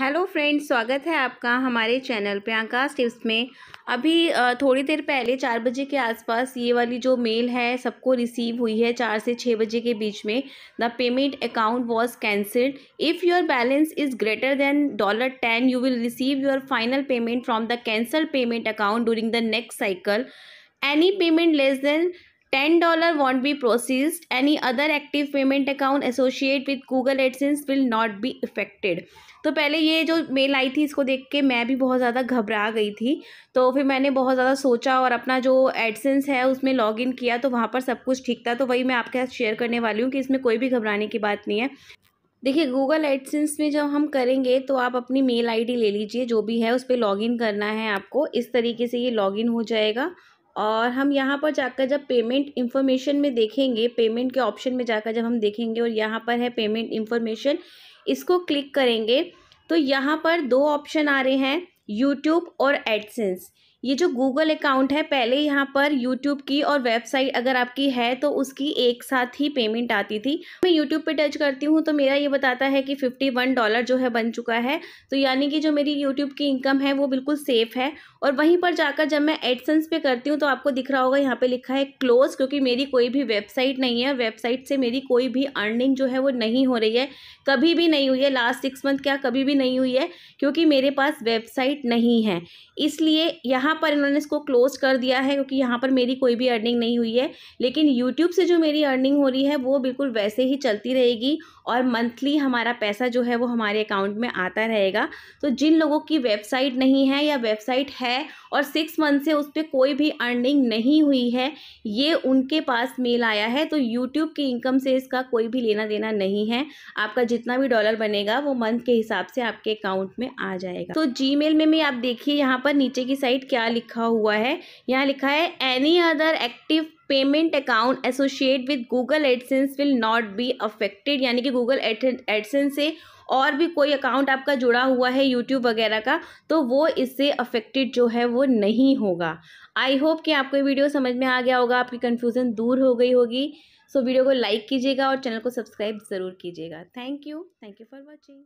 hello friends स्वागत है आपका हमारे चैनल पे आकाश टिप्स में अभी थोड़ी देर पहले चार बजे के आसपास ये वाली जो मेल है सबको रिसीव हुई है चार से छः बजे के बीच में the payment account was cancelled if your balance is greater than dollar ten you will receive your final payment from the cancel payment account during the next cycle any payment less than ten dollar won't be processed any other active payment account associate with Google AdSense will not be effected तो पहले ये जो mail आई थी इसको देख के मैं भी बहुत ज़्यादा घबरा गई थी तो फिर मैंने बहुत ज़्यादा सोचा और अपना जो एडसेंस है उसमें लॉग इन किया तो वहाँ पर सब कुछ ठीक था तो वही मैं आपके साथ शेयर करने वाली हूँ कि इसमें कोई भी घबराने की बात नहीं है देखिए गूगल एडसेंस में जब हम करेंगे तो आप अपनी मेल आईडी ले लीजिए जो भी है उस पर लॉग करना है आपको इस तरीके से ये लॉग हो जाएगा और हम यहाँ पर जाकर जब पेमेंट इन्फॉर्मेशन में देखेंगे पेमेंट के ऑप्शन में जाकर जब हम देखेंगे और यहाँ पर है पेमेंट इन्फॉर्मेशन इसको क्लिक करेंगे तो यहाँ पर दो ऑप्शन आ रहे हैं यूट्यूब और एडसेंस ये जो गूगल अकाउंट है पहले यहाँ पर यूट्यूब की और वेबसाइट अगर आपकी है तो उसकी एक साथ ही पेमेंट आती थी मैं यूट्यूब पे टच करती हूँ तो मेरा ये बताता है कि फिफ्टी वन डॉलर जो है बन चुका है तो यानी कि जो मेरी यूट्यूब की इनकम है वो बिल्कुल सेफ है और वहीं पर जाकर जब मैं एडसन्स पे करती हूँ तो आपको दिख रहा होगा यहाँ पर लिखा है क्लोज क्योंकि मेरी कोई भी वेबसाइट नहीं है वेबसाइट से मेरी कोई भी अर्निंग जो है वो नहीं हो रही है कभी भी नहीं हुई है लास्ट सिक्स मंथ क्या कभी भी नहीं हुई है क्योंकि मेरे पास वेबसाइट नहीं है इसलिए यहाँ यहाँ पर इन्होंने इसको क्लोज कर दिया है क्योंकि यहाँ पर मेरी कोई भी अर्निंग नहीं हुई है लेकिन यूट्यूब से जो मेरी अर्निंग हो रही है वो बिल्कुल वैसे ही चलती रहेगी और मंथली हमारा पैसा जो है वो हमारे अकाउंट में आता रहेगा तो जिन लोगों की वेबसाइट नहीं है या वेबसाइट है और सिक्स मंथ से उस पर कोई भी अर्निंग नहीं हुई है ये उनके पास मेल आया है तो यूट्यूब की इनकम से इसका कोई भी लेना देना नहीं है आपका जितना भी डॉलर बनेगा वो मंथ के हिसाब से आपके अकाउंट में आ जाएगा तो जी में, भी आप देखिए यहाँ पर नीचे की साइड क्या क्या लिखा हुआ है यहाँ लिखा है any other active payment account associate with Google AdSense will not be affected यानी कि गूगल एडसेंस से और भी कोई अकाउंट आपका जुड़ा हुआ है यूट्यूब वगैरह का तो वो इससे अफेक्टेड जो है वो नहीं होगा आई होप कि आपको ये वीडियो समझ में आ गया होगा आपकी कन्फ्यूज़न दूर हो गई होगी सो so, वीडियो को लाइक कीजिएगा और चैनल को सब्सक्राइब ज़रूर कीजिएगा thank you thank you for watching